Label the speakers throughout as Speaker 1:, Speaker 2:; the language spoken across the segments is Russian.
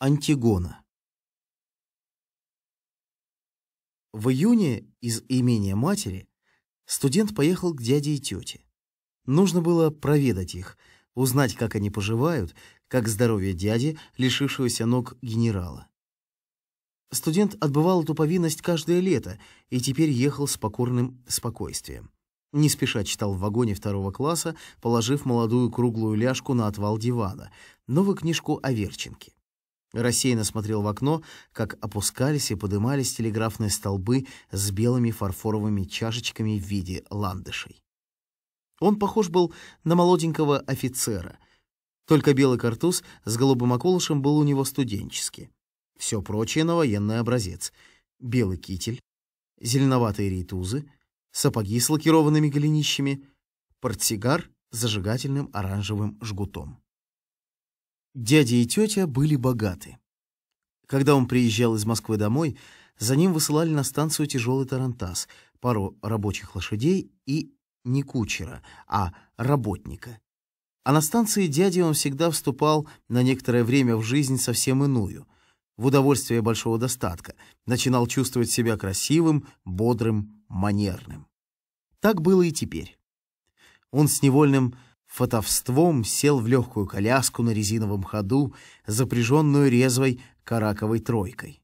Speaker 1: Антигона. В июне из имения матери студент поехал к дяде и тете. Нужно было проведать их, узнать, как они поживают, как здоровье дяди, лишившегося ног генерала. Студент отбывал эту повинность каждое лето и теперь ехал с покорным спокойствием. Не спеша читал в вагоне второго класса, положив молодую круглую ляжку на отвал дивана, новую книжку о Верченке. Рассеянно смотрел в окно, как опускались и подымались телеграфные столбы с белыми фарфоровыми чашечками в виде ландышей. Он похож был на молоденького офицера, только белый картуз с голубым околышем был у него студенческий. Все прочее на военный образец. Белый китель, зеленоватые рейтузы, сапоги с лакированными голенищами, портсигар с зажигательным оранжевым жгутом. Дядя и тетя были богаты. Когда он приезжал из Москвы домой, за ним высылали на станцию тяжелый тарантас, пару рабочих лошадей и не кучера, а работника. А на станции дядя он всегда вступал на некоторое время в жизнь совсем иную, в удовольствие большого достатка, начинал чувствовать себя красивым, бодрым, манерным. Так было и теперь. Он с невольным фотовством сел в легкую коляску на резиновом ходу, запряженную резвой караковой тройкой,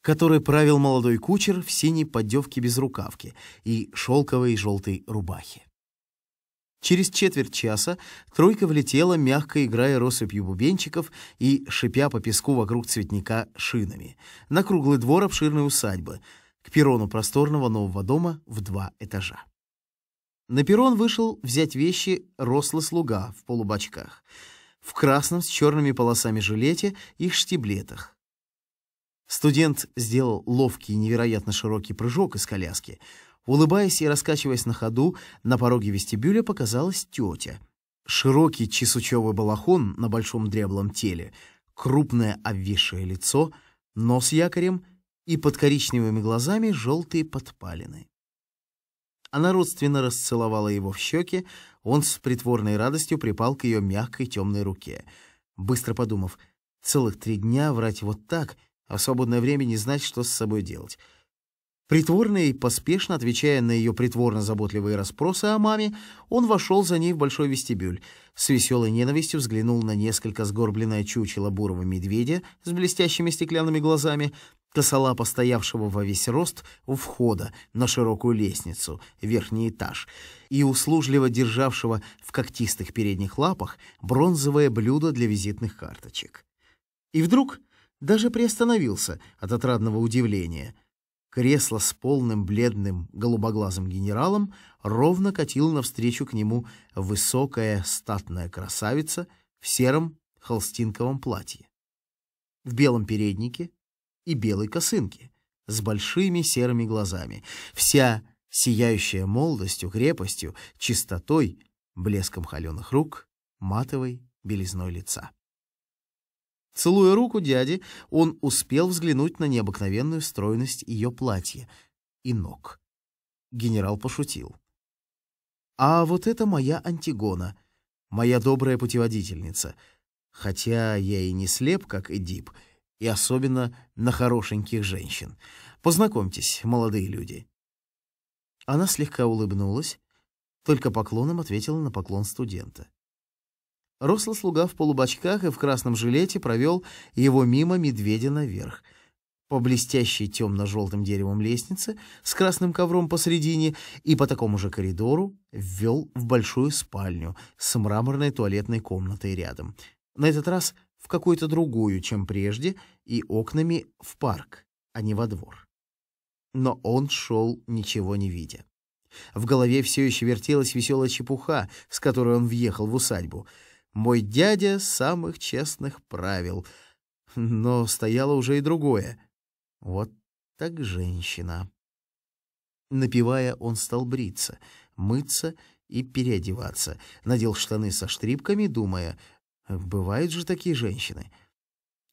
Speaker 1: которой правил молодой кучер в синей поддевке без рукавки и шелковой желтой рубахе. Через четверть часа тройка влетела, мягко играя россыпью бубенчиков и шипя по песку вокруг цветника шинами, на круглый двор обширной усадьбы, к перрону просторного нового дома в два этажа. На перрон вышел взять вещи рослый слуга в полубачках, в красном с черными полосами жилете и штиблетах. Студент сделал ловкий и невероятно широкий прыжок из коляски. Улыбаясь и раскачиваясь на ходу, на пороге вестибюля показалась тетя. Широкий чесучевый балахон на большом дряблом теле, крупное обвисшее лицо, нос якорем и под коричневыми глазами желтые подпалины. Она родственно расцеловала его в щеки, он с притворной радостью припал к ее мягкой темной руке. Быстро подумав, целых три дня врать вот так, а в свободное время не знать, что с собой делать. Притворный, поспешно отвечая на ее притворно-заботливые расспросы о маме, он вошел за ней в большой вестибюль. С веселой ненавистью взглянул на несколько сгорбленное чучело бурого медведя с блестящими стеклянными глазами, косолапо стоявшего во весь рост у входа на широкую лестницу, верхний этаж, и услужливо державшего в когтистых передних лапах бронзовое блюдо для визитных карточек. И вдруг даже приостановился от отрадного удивления. Кресло с полным бледным голубоглазым генералом ровно катило навстречу к нему высокая статная красавица в сером холстинковом платье. В белом переднике, и белой косынке, с большими серыми глазами, вся сияющая молодостью, крепостью, чистотой, блеском холеных рук, матовой белизной лица. Целуя руку дяди, он успел взглянуть на необыкновенную стройность ее платья и ног. Генерал пошутил. «А вот это моя Антигона, моя добрая путеводительница. Хотя я и не слеп, как Эдип, — и особенно на хорошеньких женщин. Познакомьтесь, молодые люди». Она слегка улыбнулась, только поклоном ответила на поклон студента. Рослый слуга в полубачках и в красном жилете провел его мимо медведя наверх. По блестящей темно-желтым деревом лестнице с красным ковром посредине и по такому же коридору ввел в большую спальню с мраморной туалетной комнатой рядом. На этот раз в какую-то другую, чем прежде, и окнами в парк, а не во двор. Но он шел, ничего не видя. В голове все еще вертелась веселая чепуха, с которой он въехал в усадьбу. «Мой дядя самых честных правил». Но стояло уже и другое. Вот так женщина. Напивая, он стал бриться, мыться и переодеваться. Надел штаны со штрипками, думая, Бывают же такие женщины.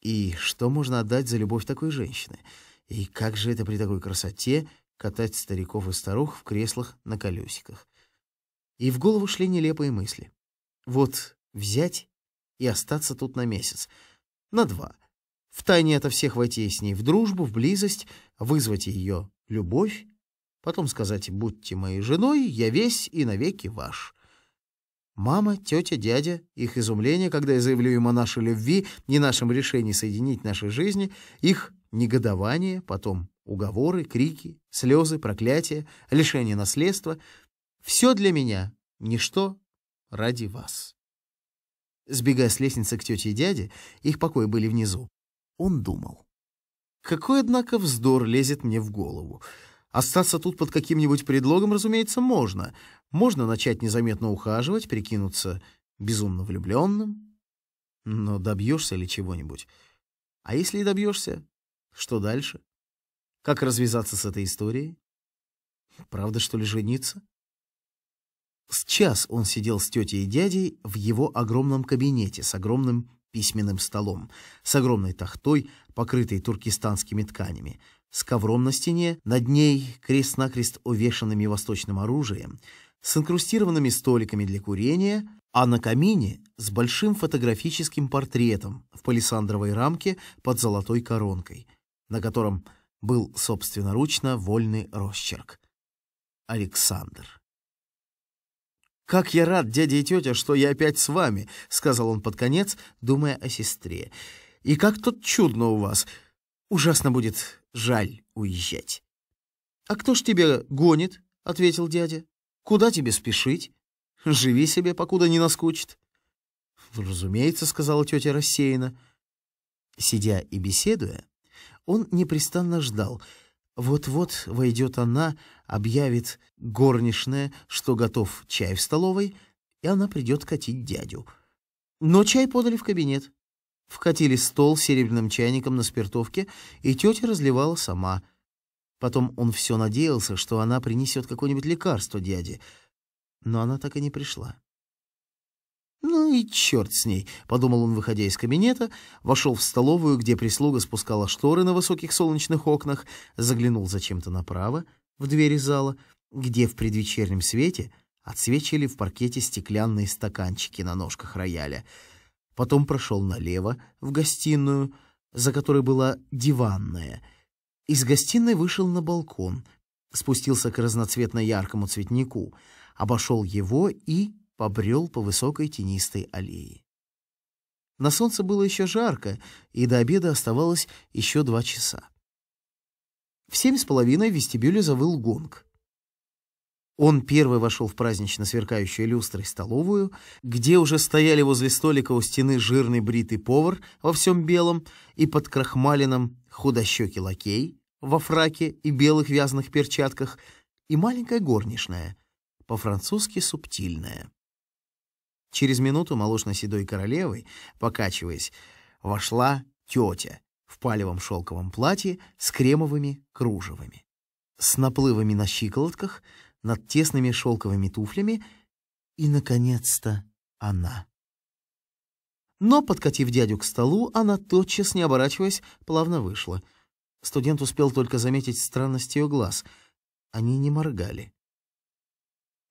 Speaker 1: И что можно отдать за любовь такой женщины? И как же это при такой красоте катать стариков и старух в креслах на колесиках? И в голову шли нелепые мысли. Вот взять и остаться тут на месяц, на два. Втайне ото всех войти с ней в дружбу, в близость, вызвать ее любовь, потом сказать «будьте моей женой, я весь и навеки ваш». Мама, тетя, дядя, их изумление, когда я заявлю им о нашей любви и нашем решении соединить наши жизни, их негодование, потом уговоры, крики, слезы, проклятия, лишение наследства — все для меня, ничто ради вас. Сбегая с лестницы к тете и дяде, их покои были внизу, он думал. Какой, однако, вздор лезет мне в голову. Остаться тут под каким-нибудь предлогом, разумеется, можно, можно начать незаметно ухаживать, прикинуться безумно влюбленным. Но добьешься ли чего-нибудь? А если и добьешься, что дальше? Как развязаться с этой историей? Правда, что ли, жениться? Сейчас он сидел с тетей и дядей в его огромном кабинете с огромным письменным столом, с огромной тахтой, покрытой туркестанскими тканями, с ковром на стене, над ней крест-накрест увешанными восточным оружием, с инкрустированными столиками для курения, а на камине с большим фотографическим портретом в палисандровой рамке под золотой коронкой, на котором был собственноручно вольный росчерк. Александр. «Как я рад, дядя и тетя, что я опять с вами», — сказал он под конец, думая о сестре. «И как тут чудно у вас. Ужасно будет жаль уезжать». «А кто ж тебя гонит?» — ответил дядя. Куда тебе спешить? Живи себе, покуда не наскучит. «Ну, «Разумеется», — сказала тетя рассеянно. Сидя и беседуя, он непрестанно ждал. Вот-вот войдет она, объявит горничная, что готов чай в столовой, и она придет катить дядю. Но чай подали в кабинет. Вкатили стол с серебряным чайником на спиртовке, и тетя разливала сама — Потом он все надеялся, что она принесет какое-нибудь лекарство дяде, но она так и не пришла. «Ну и черт с ней», — подумал он, выходя из кабинета, вошел в столовую, где прислуга спускала шторы на высоких солнечных окнах, заглянул зачем-то направо, в двери зала, где в предвечернем свете отсвечивали в паркете стеклянные стаканчики на ножках рояля. Потом прошел налево, в гостиную, за которой была диванная — из гостиной вышел на балкон, спустился к разноцветно-яркому цветнику, обошел его и побрел по высокой тенистой аллее. На солнце было еще жарко, и до обеда оставалось еще два часа. В семь с половиной в вестибюле завыл гонг. Он первый вошел в празднично сверкающую люстрой столовую, где уже стояли возле столика у стены жирный бритый повар во всем белом и под крахмалином худощекий лакей, во фраке и белых вязаных перчатках, и маленькая горничная, по-французски субтильная. Через минуту молочно-седой королевой, покачиваясь, вошла тетя в палевом шелковом платье с кремовыми кружевами, с наплывами на щиколотках, над тесными шелковыми туфлями, и, наконец-то, она. Но, подкатив дядю к столу, она тотчас, не оборачиваясь, плавно вышла — Студент успел только заметить странность ее глаз. Они не моргали.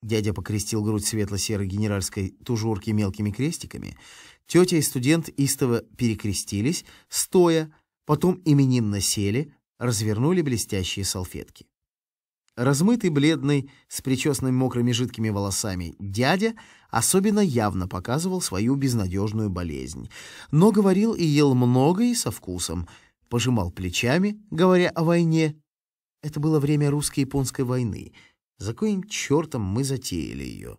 Speaker 1: Дядя покрестил грудь светло-серой генеральской тужурки мелкими крестиками. Тетя и студент истово перекрестились, стоя, потом именинно сели, развернули блестящие салфетки. Размытый, бледный, с причесными мокрыми жидкими волосами дядя особенно явно показывал свою безнадежную болезнь, но говорил и ел много и со вкусом — пожимал плечами, говоря о войне. Это было время русско-японской войны. За коим чертом мы затеяли ее?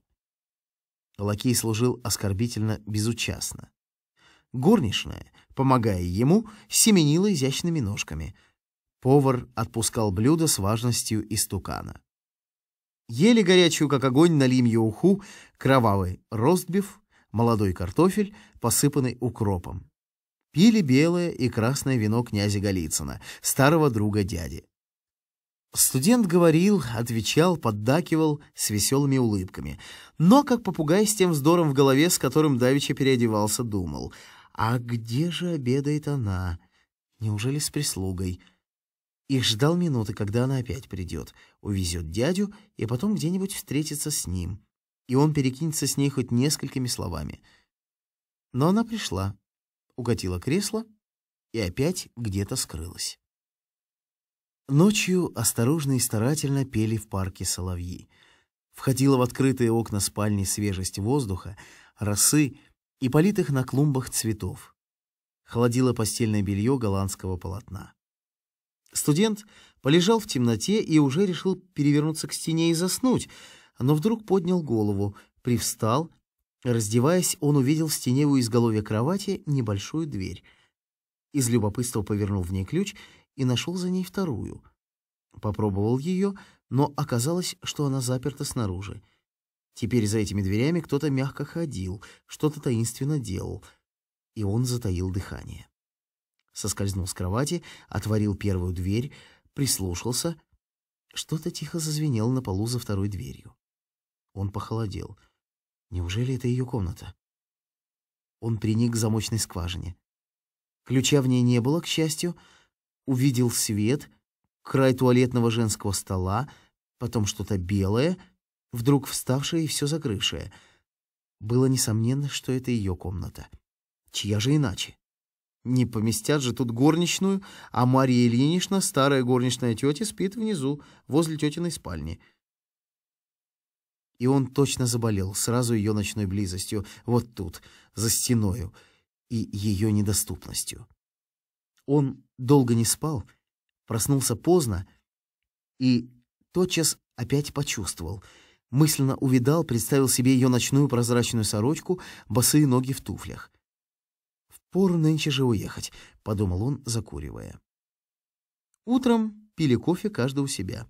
Speaker 1: Лакей служил оскорбительно безучастно. Горничная, помогая ему, семенила изящными ножками. Повар отпускал блюдо с важностью истукана. Ели горячую, как огонь, налим ее уху, кровавый ростбиф, молодой картофель, посыпанный укропом. Пили белое и красное вино князя Голицына, старого друга дяди. Студент говорил, отвечал, поддакивал с веселыми улыбками, но как попугай с тем вздором в голове, с которым Давича переодевался, думал. «А где же обедает она? Неужели с прислугой?» Их ждал минуты, когда она опять придет, увезет дядю и потом где-нибудь встретится с ним, и он перекинется с ней хоть несколькими словами. Но она пришла. Укатила кресло и опять где-то скрылась. Ночью осторожно и старательно пели в парке соловьи. Входила в открытые окна спальни свежесть воздуха, росы и политых на клумбах цветов. Холодило постельное белье голландского полотна. Студент полежал в темноте и уже решил перевернуться к стене и заснуть, но вдруг поднял голову, привстал Раздеваясь, он увидел в стене у изголовья кровати небольшую дверь. Из любопытства повернул в ней ключ и нашел за ней вторую. Попробовал ее, но оказалось, что она заперта снаружи. Теперь за этими дверями кто-то мягко ходил, что-то таинственно делал, и он затаил дыхание. Соскользнул с кровати, отворил первую дверь, прислушался. Что-то тихо зазвенело на полу за второй дверью. Он похолодел — Неужели это ее комната? Он приник к замочной скважине. Ключа в ней не было, к счастью. Увидел свет, край туалетного женского стола, потом что-то белое, вдруг вставшее и все закрывшее. Было несомненно, что это ее комната. Чья же иначе? Не поместят же тут горничную, а Мария Ильинична, старая горничная тетя, спит внизу, возле тетиной спальни. И он точно заболел, сразу ее ночной близостью, вот тут, за стеною, и ее недоступностью. Он долго не спал, проснулся поздно и тотчас опять почувствовал. Мысленно увидал, представил себе ее ночную прозрачную сорочку, босые ноги в туфлях. пору нынче же уехать», — подумал он, закуривая. Утром пили кофе каждый у себя.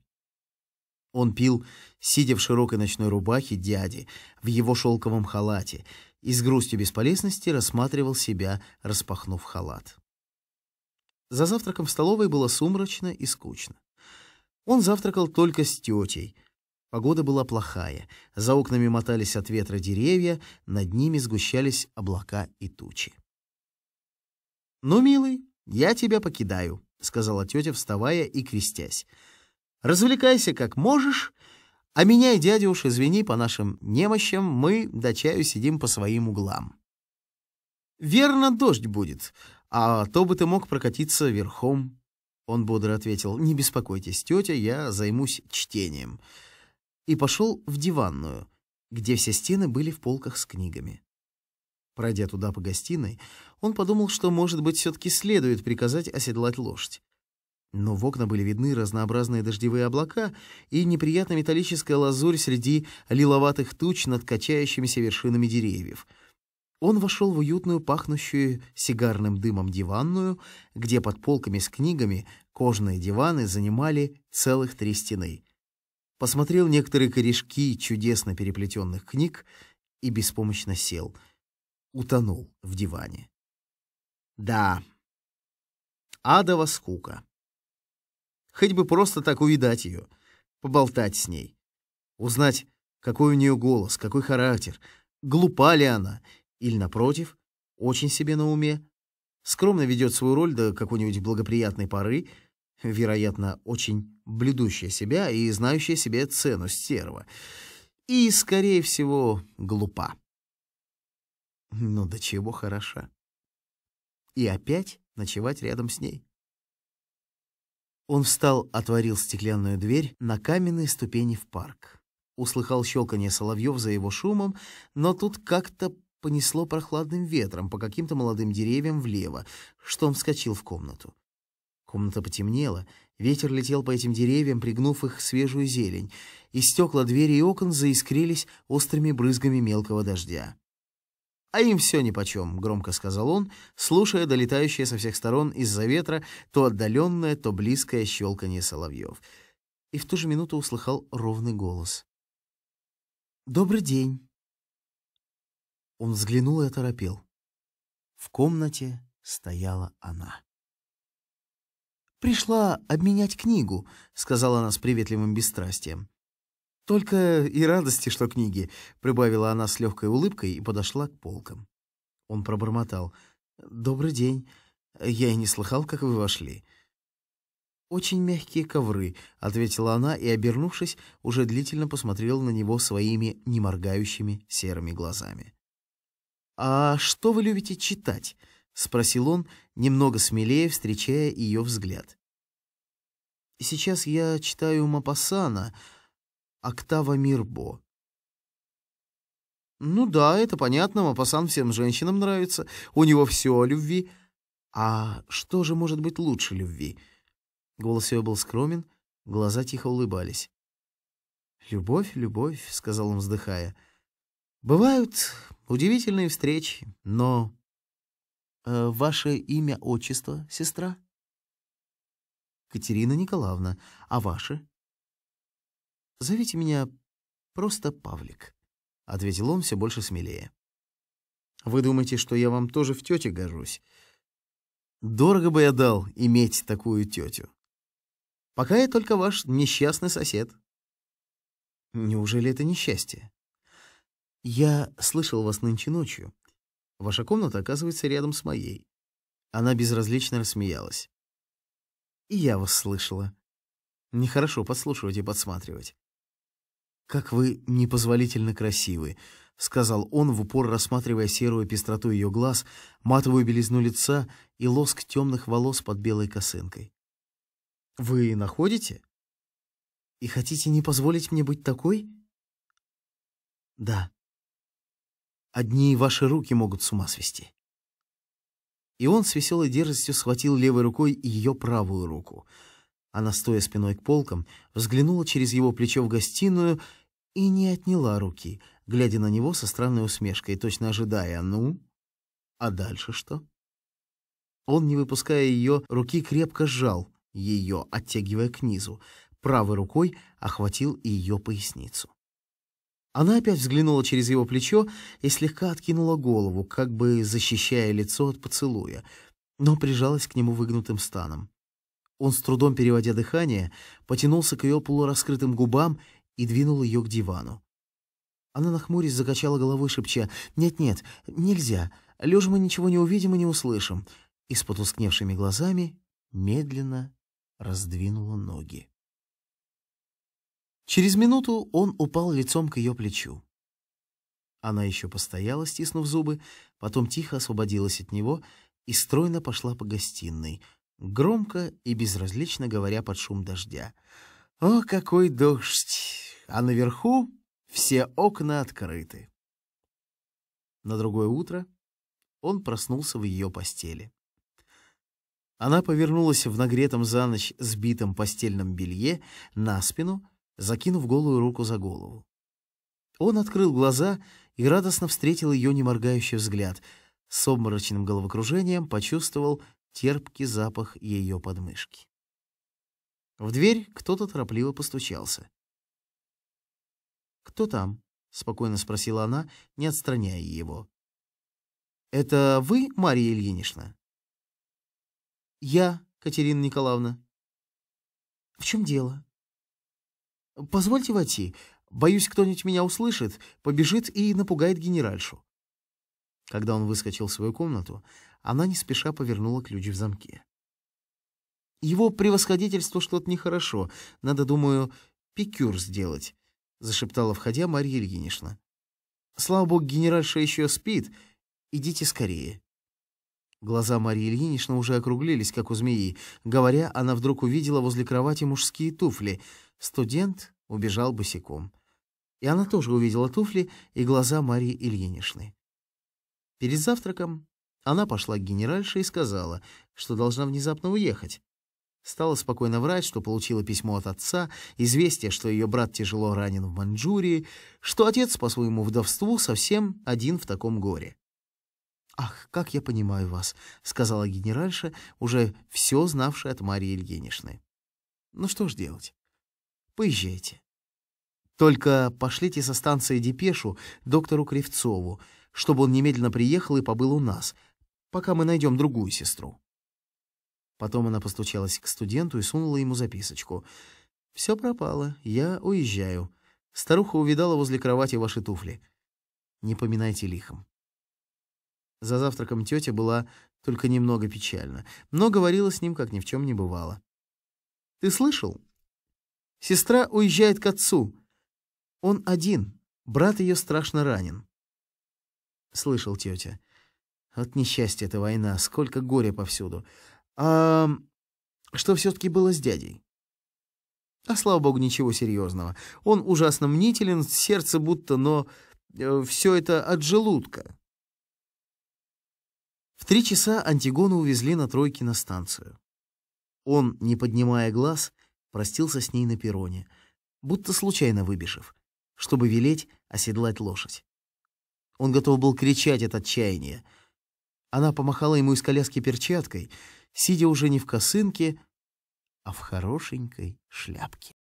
Speaker 1: Он пил, сидя в широкой ночной рубахе дяди, в его шелковом халате, и с грустью бесполезности рассматривал себя, распахнув халат. За завтраком в столовой было сумрачно и скучно. Он завтракал только с тетей. Погода была плохая, за окнами мотались от ветра деревья, над ними сгущались облака и тучи. «Ну, милый, я тебя покидаю», — сказала тетя, вставая и крестясь. Развлекайся как можешь, а меня и дядя уж, извини, по нашим немощам, мы до чаю сидим по своим углам. «Верно, дождь будет, а то бы ты мог прокатиться верхом». Он бодро ответил, «Не беспокойтесь, тетя, я займусь чтением». И пошел в диванную, где все стены были в полках с книгами. Пройдя туда по гостиной, он подумал, что, может быть, все-таки следует приказать оседлать лошадь но в окна были видны разнообразные дождевые облака и неприятная металлическая лазурь среди лиловатых туч над качающимися вершинами деревьев. Он вошел в уютную, пахнущую сигарным дымом диванную, где под полками с книгами кожные диваны занимали целых три стены. Посмотрел некоторые корешки чудесно переплетенных книг и беспомощно сел. Утонул в диване. Да, адова скука. Хоть бы просто так увидать ее, поболтать с ней. Узнать, какой у нее голос, какой характер, глупа ли она, или, напротив, очень себе на уме, скромно ведет свою роль до какой-нибудь благоприятной поры, вероятно, очень блюдущая себя и знающая себе цену стерва, и, скорее всего, глупа. Но ну, до чего хороша. И опять ночевать рядом с ней. Он встал, отворил стеклянную дверь на каменные ступени в парк. Услыхал щелканье соловьев за его шумом, но тут как-то понесло прохладным ветром по каким-то молодым деревьям влево, что он вскочил в комнату. Комната потемнела, ветер летел по этим деревьям, пригнув их свежую зелень, и стекла двери и окон заискрились острыми брызгами мелкого дождя. «А им все нипочем», — громко сказал он, слушая долетающее со всех сторон из-за ветра то отдаленное, то близкое щелканье соловьев. И в ту же минуту услыхал ровный голос. «Добрый день». Он взглянул и оторопел. В комнате стояла она. «Пришла обменять книгу», — сказала она с приветливым бесстрастием. «Только и радости, что книги», — прибавила она с легкой улыбкой и подошла к полкам. Он пробормотал. «Добрый день. Я и не слыхал, как вы вошли». «Очень мягкие ковры», — ответила она и, обернувшись, уже длительно посмотрела на него своими неморгающими серыми глазами. «А что вы любите читать?» — спросил он, немного смелее встречая ее взгляд. «Сейчас я читаю Мапасана», Октава Мирбо. Ну да, это понятно, Мапасан всем женщинам нравится, у него все о любви. А что же может быть лучше любви? Голос ее был скромен, глаза тихо улыбались. «Любовь, любовь», — сказал он, вздыхая. «Бывают удивительные встречи, но...» э, «Ваше имя, отчество, сестра?» «Катерина Николаевна, а ваше?» «Зовите меня просто Павлик», — ответил он все больше смелее. «Вы думаете, что я вам тоже в тете горжусь? Дорого бы я дал иметь такую тетю. Пока я только ваш несчастный сосед». «Неужели это несчастье?» «Я слышал вас нынче ночью. Ваша комната оказывается рядом с моей». Она безразлично рассмеялась. «И я вас слышала. Нехорошо подслушивать и подсматривать. «Как вы непозволительно красивы», — сказал он, в упор рассматривая серую пестроту ее глаз, матовую белизну лица и лоск темных волос под белой косынкой. «Вы находите? И хотите не позволить мне быть такой?» «Да. Одни ваши руки могут с ума свести». И он с веселой дерзостью схватил левой рукой ее правую руку. Она, стоя спиной к полкам, взглянула через его плечо в гостиную — и не отняла руки, глядя на него со странной усмешкой, точно ожидая «ну?» «А дальше что?» Он, не выпуская ее, руки крепко сжал, ее оттягивая к низу, правой рукой охватил ее поясницу. Она опять взглянула через его плечо и слегка откинула голову, как бы защищая лицо от поцелуя, но прижалась к нему выгнутым станом. Он, с трудом переводя дыхание, потянулся к ее полураскрытым губам и двинул ее к дивану. Она нахмурясь закачала головой, шепча «Нет-нет, нельзя, лежа мы ничего не увидим и не услышим», и с потускневшими глазами медленно раздвинула ноги. Через минуту он упал лицом к ее плечу. Она еще постояла, стиснув зубы, потом тихо освободилась от него и стройно пошла по гостиной, громко и безразлично говоря под шум дождя. «О, какой дождь!» а наверху все окна открыты. На другое утро он проснулся в ее постели. Она повернулась в нагретом за ночь сбитом постельном белье на спину, закинув голую руку за голову. Он открыл глаза и радостно встретил ее неморгающий взгляд. С обморочным головокружением почувствовал терпкий запах ее подмышки. В дверь кто-то торопливо постучался. «Кто там?» — спокойно спросила она, не отстраняя его. «Это вы, Мария Ильинична?» «Я, Катерина Николаевна». «В чем дело?» «Позвольте войти. Боюсь, кто-нибудь меня услышит, побежит и напугает генеральшу». Когда он выскочил в свою комнату, она не спеша повернула ключ в замке. «Его превосходительство что-то нехорошо. Надо, думаю, пикюр сделать зашептала, входя Марья Ильинична. «Слава богу, генеральша еще спит. Идите скорее». Глаза Марьи Ильинична уже округлились, как у змеи. Говоря, она вдруг увидела возле кровати мужские туфли. Студент убежал босиком. И она тоже увидела туфли и глаза Марии Ильиничны. Перед завтраком она пошла к генеральше и сказала, что должна внезапно уехать. Стала спокойно врать, что получила письмо от отца, известие, что ее брат тяжело ранен в Маньчжурии, что отец по своему вдовству совсем один в таком горе. «Ах, как я понимаю вас», — сказала генеральша, уже все знавшая от Марии Ильиничны. «Ну что ж делать? Поезжайте. Только пошлите со станции депешу доктору Кривцову, чтобы он немедленно приехал и побыл у нас, пока мы найдем другую сестру». Потом она постучалась к студенту и сунула ему записочку. «Все пропало. Я уезжаю. Старуха увидала возле кровати ваши туфли. Не поминайте лихом». За завтраком тетя была только немного печальна, но говорила с ним, как ни в чем не бывало. «Ты слышал? Сестра уезжает к отцу. Он один. Брат ее страшно ранен». «Слышал, тетя. Вот несчастье, эта война, сколько горя повсюду. А что все-таки было с дядей? А слава богу, ничего серьезного. Он ужасно мнителен, сердце будто, но э, все это от желудка. В три часа Антигона увезли на тройке на станцию. Он, не поднимая глаз, простился с ней на перроне, будто случайно выбежав, чтобы велеть оседлать лошадь. Он готов был кричать от отчаяния. Она помахала ему из коляски перчаткой — сидя уже не в косынке, а в хорошенькой шляпке.